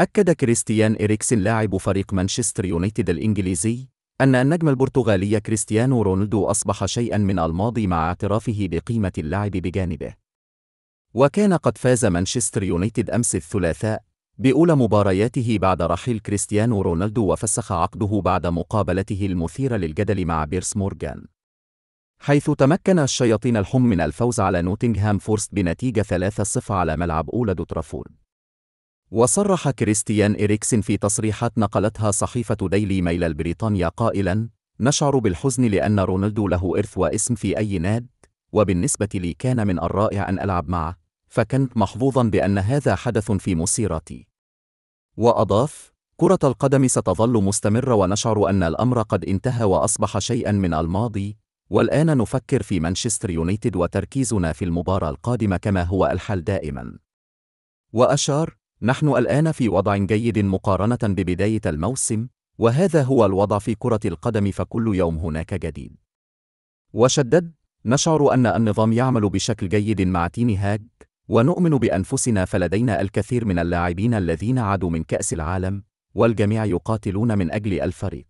أكد كريستيان إريكسن لاعب فريق مانشستر يونايتد الإنجليزي أن النجم البرتغالي كريستيانو رونالدو أصبح شيئا من الماضي مع اعترافه بقيمة اللعب بجانبه. وكان قد فاز مانشستر يونايتد أمس الثلاثاء بأولى مبارياته بعد رحيل كريستيانو رونالدو وفسخ عقده بعد مقابلته المثيرة للجدل مع بيرس مورغان. حيث تمكن الشياطين الحم من الفوز على نوتنغهام فورست بنتيجة 3-0 على ملعب أولد ترافورد. وصرح كريستيان إريكسن في تصريحات نقلتها صحيفة ديلي ميل البريطانيا قائلاً نشعر بالحزن لأن رونالدو له إرث واسم في أي ناد وبالنسبة لي كان من الرائع أن ألعب معه فكنت محظوظا بأن هذا حدث في مسيرتي وأضاف كرة القدم ستظل مستمرة ونشعر أن الأمر قد انتهى وأصبح شيئا من الماضي والآن نفكر في مانشستر يونايتد وتركيزنا في المباراة القادمة كما هو الحال دائما وأشار نحن الآن في وضع جيد مقارنة ببداية الموسم، وهذا هو الوضع في كرة القدم فكل يوم هناك جديد. وشدد: نشعر أن النظام يعمل بشكل جيد مع تين هاج، ونؤمن بأنفسنا فلدينا الكثير من اللاعبين الذين عادوا من كأس العالم، والجميع يقاتلون من أجل الفريق.